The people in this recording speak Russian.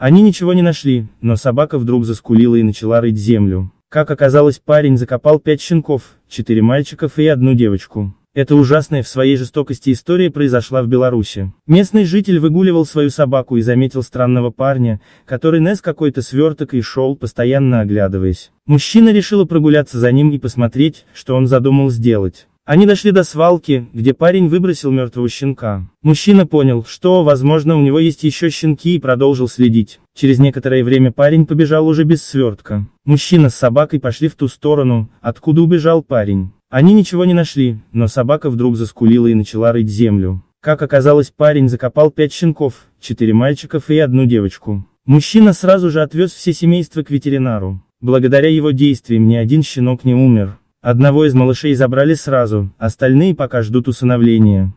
Они ничего не нашли, но собака вдруг заскулила и начала рыть землю. Как оказалось, парень закопал пять щенков, четыре мальчиков и одну девочку. Эта ужасная в своей жестокости история произошла в Беларуси. Местный житель выгуливал свою собаку и заметил странного парня, который нес какой-то сверток и шел, постоянно оглядываясь. Мужчина решила прогуляться за ним и посмотреть, что он задумал сделать. Они дошли до свалки, где парень выбросил мертвого щенка. Мужчина понял, что, возможно, у него есть еще щенки и продолжил следить. Через некоторое время парень побежал уже без свертка. Мужчина с собакой пошли в ту сторону, откуда убежал парень. Они ничего не нашли, но собака вдруг заскулила и начала рыть землю. Как оказалось, парень закопал пять щенков, четыре мальчиков и одну девочку. Мужчина сразу же отвез все семейства к ветеринару. Благодаря его действиям ни один щенок не умер. Одного из малышей забрали сразу, остальные пока ждут усыновления.